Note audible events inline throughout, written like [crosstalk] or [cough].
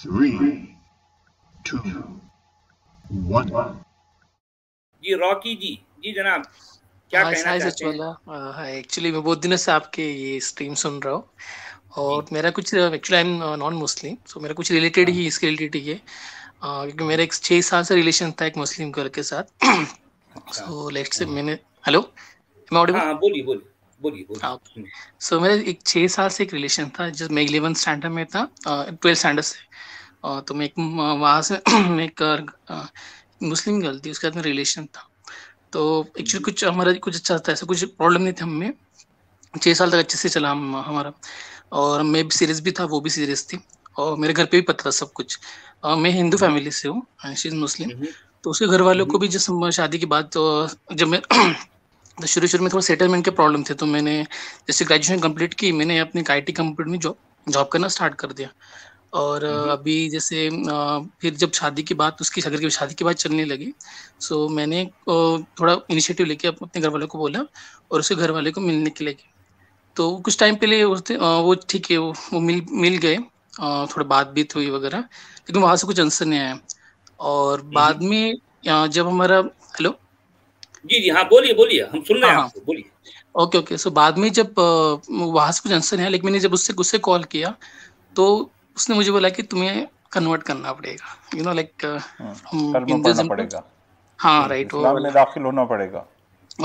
three, two, one. जी Rocky ji जी जनाब क्या हाँ, कहना चाहते हैं हाँ एक्चुअली मैं बहुत दिनों से आपके ये स्ट्रीम सुन रहा हूँ और मेरा कुछ actually I am non Muslim so मेरा कुछ रिलेटेड ही हाँ। इसके रिलेटेड ही है क्योंकि मेरा एक छः साल से रिलेशन था एक मुस्लिम गर्ल के साथ सो लेट्स से मैंने हेलो मैं ऑडिबल बोलिए बोलिए बोलिए सो हाँ। हम्म। मेरा एक छः साल से एक रिलेशन था जब मैं इलेवन स्टैंडर्ड में था ट्वेल्थ स्टैंडर्ड से तो मैं एक वहाँ से [clears throat] एक मुस्लिम गर्ल थी उसके साथ में रिलेशन था तो एक्चुअली कुछ हमारा कुछ अच्छा था ऐसा कुछ प्रॉब्लम नहीं थी हमें छः साल तक अच्छे से चला हम हमारा और मैं भी सीरियस भी था वो भी सीरियस थी और मेरे घर पे भी पता था सब कुछ और मैं हिंदू फैमिली से हूँ शी इज़ मुस्लिम तो उसके घर वालों को हम्म। भी जिस शादी के बाद तो जब मैं [clears throat] तो शुरू शुरू में थोड़ा सेटलमेंट के प्रॉब्लम थे तो मैंने जैसे ग्रेजुएशन कंप्लीट की मैंने अपनी आई टी कंपनी में जॉब जॉब करना स्टार्ट कर दिया और हम्म हम्म। अभी जैसे फिर जब शादी की बात उसकी सगर की शादी की बात चलने लगी सो मैंने थोड़ा इनिशिएटिव लेके अपने घर वालों को बोला और उसके घर वाले को मिलने के लिए तो कुछ टाइम पहले वो ठीक है वो, वो मिल मिल गए थोड़ा बात भी हुई वगैरह लेकिन वहाँ से कुछ आंसर नहीं आया और हम्म बाद में जब हमारा हेलो जी जी हाँ बोलिए बोलिए हम सुन रहे हैं हाँ, बोलिए ओके ओके सो बाद में जब वहाँ से कुछ आंसर नहीं आया लेकिन मैंने जब उससे उससे कॉल किया तो उसने मुझे बोला कि तुम्हें कन्वर्ट करना पड़ेगा यू नो लाइक हिंदुज्म हाँ राइट हाँ, में दाखिल होना पड़ेगा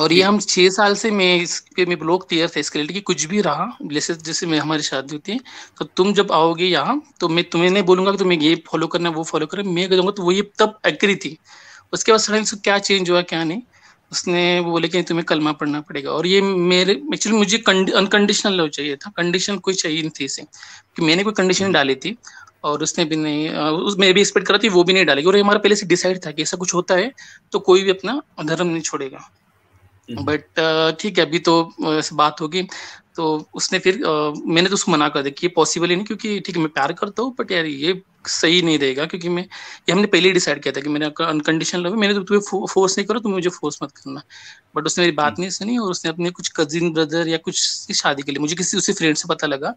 और ये हम छह साल से मैं इसके मैं लोग तैयार थे इसके लिए कुछ भी रहा जैसे जैसे मैं हमारी शादी होती है तो तुम जब आओगे यहाँ तो मैं तुम्हें नहीं बोलूंगा कि तुम्हें ये फॉलो करना वो फॉलो करना मैं करूँगा तो वो ये तब एग्री थी उसके बाद सडन से क्या चेंज हुआ क्या नहीं उसने वो बोले कि तुम्हें कलमा पढ़ना पड़ेगा और ये मेरे एक्चुअली मुझे अनकंडीशनल लव चाहिए था कंडीशन कोई चाहिए नहीं थी इसे कि मैंने कोई कंडीशन हम्म। डाली थी और उसने भी नहीं उस मैं भी एक्सपेक्ट करा थी वो भी नहीं डालेगी और ये हमारा पहले से डिसाइड था कि ऐसा कुछ होता है तो कोई भी अपना धर्म नहीं छोड़ेगा बट हम्म। ठीक है अभी तो बात होगी तो उसने फिर आ, मैंने तो उसको मना कर दिया कि ये पॉसिबल ही नहीं क्योंकि ठीक है मैं प्यार करता हूँ बट यार ये सही नहीं रहेगा क्योंकि मैं ये हमने पहले ही डिसाइड किया था कि मैंने अनकंडीशन लव मैंने तो तुम्हें फो, फोर्स नहीं करो तुम मुझे फोर्स मत करना बट उसने मेरी बात हम्म। नहीं सुनी और उसने अपने कुछ कजिन ब्रदर या कुछ की शादी के लिए मुझे किसी उसके फ्रेंड से पता लगा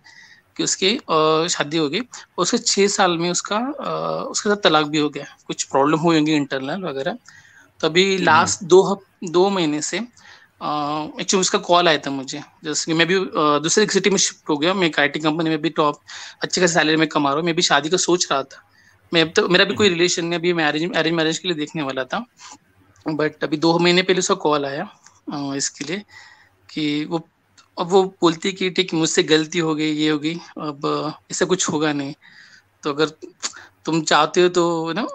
कि उसकी शादी हो गई और उसके छः साल में उसका उसके साथ तलाक भी हो गया कुछ प्रॉब्लम हुई होंगी इंटरनल वगैरह तो अभी लास्ट दो दो महीने से एक्चुअली उसका कॉल आया था मुझे जैसे कि मैं भी दूसरे सिटी में शिफ्ट हो गया मैं एक आई कंपनी में भी टॉप अच्छे खास सैलरी में कमा रहा हूँ मैं भी शादी का सोच रहा था मैं अब तो मेरा भी कोई रिलेशन हम्म। नहीं अभी मैरिज अरेंज मैरिज के लिए देखने वाला था बट अभी दो महीने पहले उसका कॉल आया इसके लिए कि वो अब वो बोलती कि ठीक मुझसे गलती हो गई ये होगी अब ऐसा कुछ होगा नहीं तो अगर तुम चाहते हो तो ना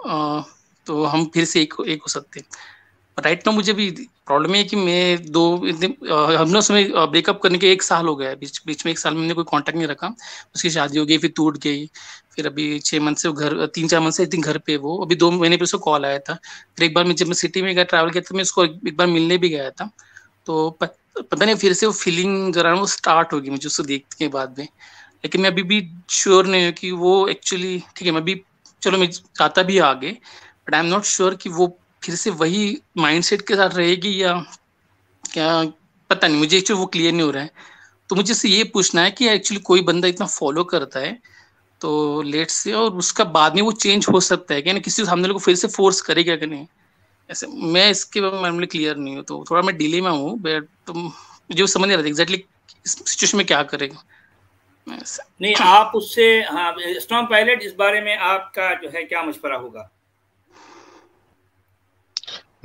तो हम फिर से एक एक हो सकते हैं राइट ना मुझे भी प्रॉब्लम है कि मैं दो हमने उसमें ब्रेकअप करने के एक साल हो गया बीच बीच में एक साल में मैंने कोई कांटेक्ट नहीं रखा उसकी शादी हो गई फिर टूट गई फिर अभी छः मंथ से घर तीन चार मंथ से इतनी घर पे वो अभी दो महीने पे उसको कॉल आया था फिर एक बार मैं जब मैं सिटी में गया ट्रैवल किया था मैं उसको एक बार मिलने भी गया था तो पता नहीं फिर से वो फीलिंग जरा वो स्टार्ट होगी मुझे उसको देखने के बाद में लेकिन मैं अभी भी श्योर नहीं हूँ कि वो एक्चुअली ठीक है मैं अभी चलो मैं जाता भी आगे but I am not sure कि वो फिर से वही माइंडसेट के साथ रहेगी या क्या पता नहीं मुझे एक्चुअली वो क्लियर नहीं हो रहा है तो मुझे से ये पूछना है कि एक्चुअली कोई बंदा इतना फॉलो करता है तो लेट से और उसका बाद में वो चेंज हो सकता है कि ना किसी सामने को फिर से फोर्स करेगा कि नहीं ऐसे मैं इसके बारे में क्लियर नहीं हूँ तो थोड़ा मैं डिले में हूँ बट तो मुझे समझ नहीं रहा एग्जैक्टली इस सिचुएशन में क्या करेगा नहीं आप उससे हाँ स्ट्रॉन्ग पायलट इस बारे में आपका जो है क्या मशवरा होगा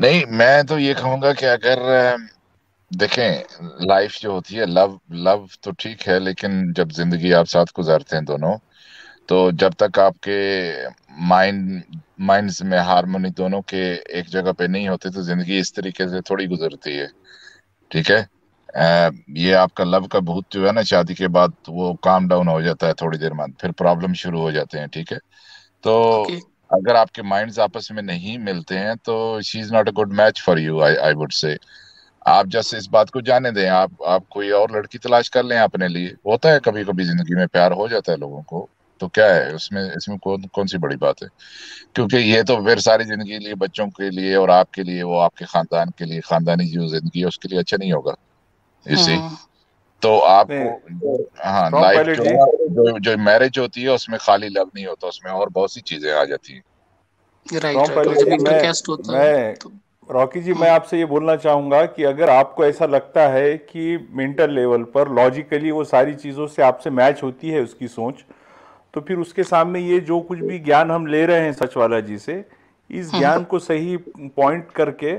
नहीं मैं तो ये कहूँगा कि अगर देखें लाइफ जो होती है लव लव तो ठीक है लेकिन जब जिंदगी आप साथ गुजारते हैं दोनों तो जब तक आपके माइंड माइंड्स में हारमोनी दोनों के एक जगह पे नहीं होते तो जिंदगी इस तरीके से थोड़ी गुजरती है ठीक है आ, ये आपका लव का भूत जो है ना शादी के बाद वो काम डाउन हो जाता है थोड़ी देर बाद फिर प्रॉब्लम शुरू हो जाते हैं ठीक है तो okay. अगर आपके माइंड्स आपस में नहीं मिलते हैं तो she is not a good match for you I I would say आप जैसे इस बात को जाने दें आप आप कोई और लड़की तलाश कर लें अपने लिए होता है कभी कभी जिंदगी में प्यार हो जाता है लोगों को तो क्या है उसमें इसमें कौन कौन सी बड़ी बात है क्योंकि ये तो फिर सारी जिंदगी लिए बच्चों के लिए और आपके लिए वो आपके खानदान के लिए खानदानी जो जिंदगी उसके लिए अच्छा नहीं होगा इसी तो आप हाँ लाइफ जो, जो जो मैरिज होती है उसमें खाली लव नहीं होता उसमें और बहुत सी चीजें आ जाती हैं तो- रॉकी जी हाँ। मैं आपसे ये बोलना चाहूंगा कि अगर आपको ऐसा लगता है कि मेंटल लेवल पर लॉजिकली वो सारी चीज़ों से आपसे मैच होती है उसकी सोच तो फिर उसके सामने ये जो कुछ भी ज्ञान हम ले रहे हैं सचवाला जी से इस हाँ। ज्ञान को सही पॉइंट करके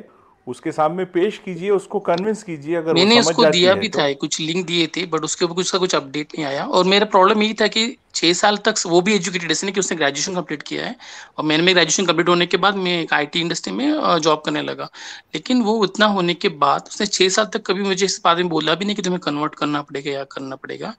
उसके सामने पेश कीजिए उसको कन्विंस कीजिए अगर मैंने समझ उसको दिया भी तो... था कुछ लिंक दिए थे बट उसके ऊपर उसका कुछ अपडेट नहीं आया और मेरा प्रॉब्लम यही था कि छह साल तक वो भी एजुकेटेड है कि उसने ग्रेजुएशन कंप्लीट किया है और मैंने मेरे ग्रेजुएशन कंप्लीट होने के बाद मैं एक आईटी इंडस्ट्री में जॉब करने लगा लेकिन वो उतना होने के बाद उसने छह साल तक कभी मुझे इस बारे में बोला भी नहीं कि तुम्हें कन्वर्ट करना पड़ेगा या करना पड़ेगा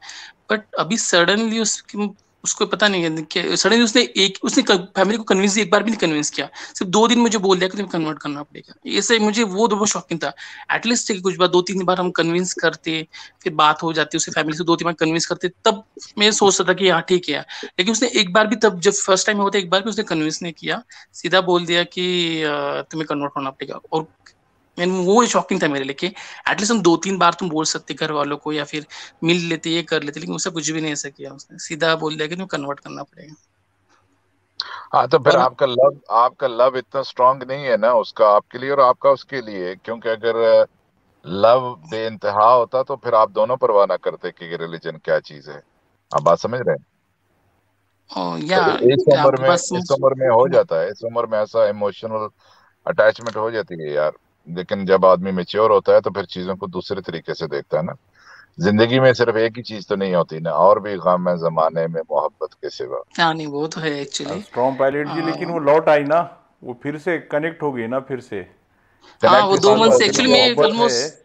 बट अभी सडनली उसकी उसको पता नहीं है सडनली उसने एक उसने फैमिली को कन्विंस एक बार भी नहीं कन्विंस किया सिर्फ दो दिन मुझे बोल दिया कि तुम्हें कन्वर्ट करना पड़ेगा ऐसे मुझे वो दो शॉकिंग था एटलीस्ट कुछ बार दो तीन बार हम कन्विंस करते फिर बात हो जाती उसे फैमिली से दो तीन बार कन्विंस करते तब मैं सोचता था कि हाँ ठीक है लेकिन उसने एक बार भी तब जब फर्स्ट टाइम होता एक बार भी उसने कन्विंस नहीं किया सीधा बोल दिया कि तुम्हें कन्वर्ट करना पड़ेगा और एंड वो शॉकिंग था मेरे लिए एटलीस्ट हम दो तीन बार तुम बोल सकते घर वालों को या फिर मिल लेते ये कर लेते लेकिन उससे कुछ भी नहीं ऐसा किया उसने सीधा बोल दिया कि तुम कन्वर्ट करना पड़ेगा हाँ तो फिर आपका लव आपका लव इतना स्ट्रांग नहीं है ना उसका आपके लिए और आपका उसके लिए क्योंकि अगर लव बे इंतहा होता तो फिर आप दोनों परवाह ना करते कि रिलीजन क्या चीज है आप बात समझ रहे हैं हाँ, तो या, तो इस उम्र में इस उम्र में हो हम्म। जाता है इस उम्र में ऐसा इमोशनल अटैचमेंट हो जाती है यार लेकिन जब आदमी मेच्योर होता है तो फिर चीज़ों को दूसरे तरीके से देखता है ना जिंदगी में सिर्फ एक ही चीज तो नहीं होती ना और भी गम है जमाने में मोहब्बत के सिवा हाँ, नहीं वो तो है एक्चुअली स्ट्रॉन्ग पायलट जी हाँ। लेकिन वो लौट आई ना वो फिर से कनेक्ट हो गई ना फिर से हाँ वो दो मन से एक्चुअली में ऑलमोस्ट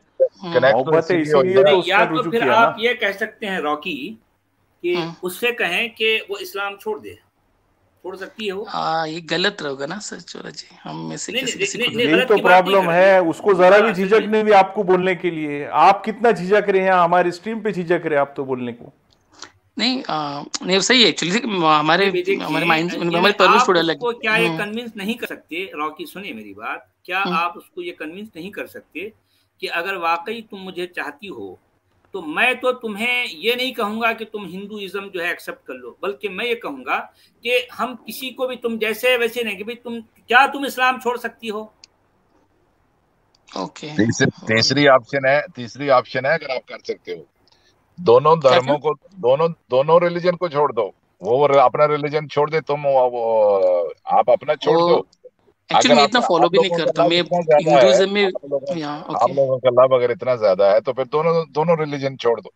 हाँ। तो तो या तो फिर आप ये कह सकते हैं रॉकी कि उससे कहें कि वो इस्लाम छोड़ दे छोड़ सकती है वो आ, हाँ, ये गलत रहोगा ना सर चोरा जी हम में से किसी तो प्रॉब्लम है उसको जरा भी हाँ, झिझक नहीं भी आपको बोलने के लिए आप कितना झिझक रहे हैं हमारे स्ट्रीम पे झिझक रहे आप तो बोलने को नहीं आ, नहीं सही है एक्चुअली हमारे हमारे माइंड हमारे परवेश थोड़ा लग क्या ये कन्विंस हम्म। नहीं कर सकते रॉकी सुने मेरी बात क्या हम्म। आप उसको ये कन्विंस नहीं कर सकते कि अगर वाकई तुम मुझे चाहती हो तो मैं तो तुम्हें ये नहीं कहूंगा कि तुम हिंदुइज्म जो है एक्सेप्ट कर लो बल्कि मैं ये कहूंगा कि हम किसी को भी तुम जैसे वैसे नहीं कि भी तुम क्या तुम इस्लाम छोड़ सकती हो ओके okay. तीसरी ऑप्शन है तीसरी ऑप्शन है अगर आप कर सकते हो दोनों धर्मों को दोनों दोनों रिलीजन को छोड़ दो वो अपना रिलीजन छोड़ दे तुम वो, वो आप अपना छोड़ दो एक्चुअली मैं इतना फॉलो भी नहीं करता मैं में आप लोगों का लव अगर इतना ज्यादा है तो फिर दोनों दोनों रिलीजन छोड़ दो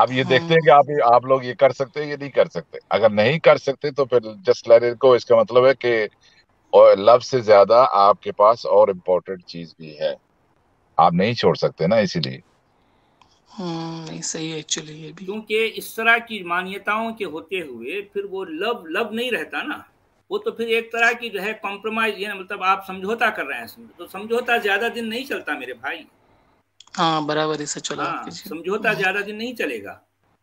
आप ये हाँ। देखते हैं कि आप आप लोग ये कर सकते हैं ये नहीं कर सकते अगर नहीं कर सकते तो फिर जस्ट लेट को इसका मतलब है कि और लव से ज्यादा आपके पास और इम्पोर्टेंट चीज भी है आप नहीं छोड़ सकते ना इसीलिए हम्म, नहीं सही है एक्चुअली ये भी क्योंकि इस तरह की मान्यताओं के होते हुए फिर वो लव लव नहीं रहता ना वो तो फिर एक तरह की जो है कॉम्प्रोमाइज है मतलब आप समझौता कर रहे हैं तो समझौता ज्यादा दिन नहीं चलता मेरे भाई हाँ बराबर इसे चला हाँ, समझौता ज्यादा दिन नहीं चलेगा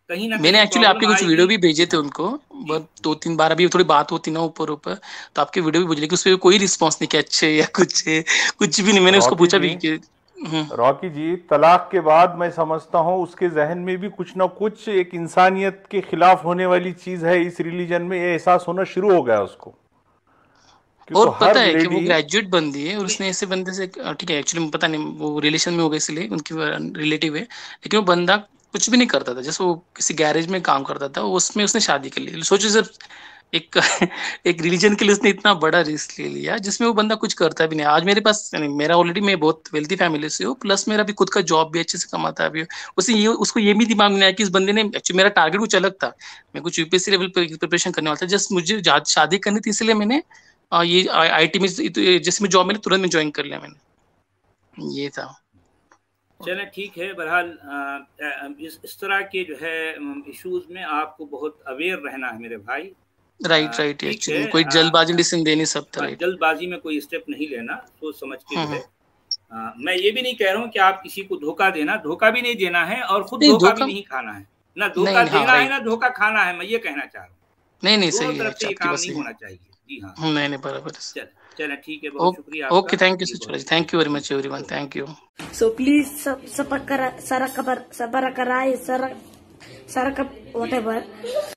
कहीं ना मैंने एक्चुअली आपके कुछ वीडियो भी भेजे थे उनको बस दो तीन बार अभी थोड़ी बात होती ना ऊपर ऊपर तो आपके वीडियो भी भेजे लेकिन उसपे कोई रिस्पॉन्स नहीं किया अच्छे या कुछ कुछ भी नहीं मैंने उसको पूछा भी कि हम्म। रॉकी जी तलाक के बाद मैं समझता हूँ उसके जहन में भी कुछ ना कुछ एक इंसानियत के खिलाफ होने वाली चीज है इस रिलीजन में ये एहसास होना शुरू हो गया उसको और पता है कि वो ग्रेजुएट बंदी है और उसने ऐसे बंदे से ठीक है एक्चुअली पता नहीं वो रिलेशन में हो गए इसलिए उनकी रिलेटिव है लेकिन वो बंदा कुछ भी नहीं करता था जैसे वो किसी गैरेज में काम करता था उसमें उसने शादी कर ली सोचो सर एक [laughs] एक रिलीजन के लिए उसने इतना बड़ा रिस्क ले लिया जिसमें वो बंदा कुछ करता भी नहीं आज मेरे पास मेरा ऑलरेडी मैं बहुत वेल्थी फैमिली से हूँ प्लस मेरा भी खुद का जॉब भी अच्छे से कमाता है अभी उसे ये उसको ये भी दिमाग नहीं आया कि इस बंदे ने एक्चुअली मेरा टारगेट कुछ अलग था मैं कुछ यूपीएससी लेवल पर प्रिपरेशन करने वाला था जस्ट मुझे शादी करनी थी इसलिए मैंने ये आई टी में जैसे मैं जॉब मैंने तुरंत में ज्वाइन कर लिया मैंने ये था चले ठीक है बहरहाल इस इस तरह के जो है इश्यूज में आपको बहुत अवेयर रहना है मेरे भाई राइट राइट एक्चुअली कोई हाँ। जल्दबाजी डिसीजन दे नहीं सकता तो हाँ, राइट जल्दबाजी में कोई स्टेप नहीं लेना सोच तो समझ के ले हम्म, हम्म। हाँ, मैं ये भी नहीं कह रहा हूँ कि आप किसी को धोखा देना धोखा भी नहीं देना है और खुद धोखा भी नहीं खाना है ना धोखा देना है ना धोखा खाना है मैं ये कहना चाह रहा हूँ नहीं नहीं सही है काम नहीं होना चाहिए जी हाँ हम्म, नहीं नहीं बराबर चलो ठीक है बहुत शुक्रिया ओके थैंक यू सचुराज thank you very much everyone thank you so please सब सब कर सर खबर सबर कराए सर सर कप व्हाटएवर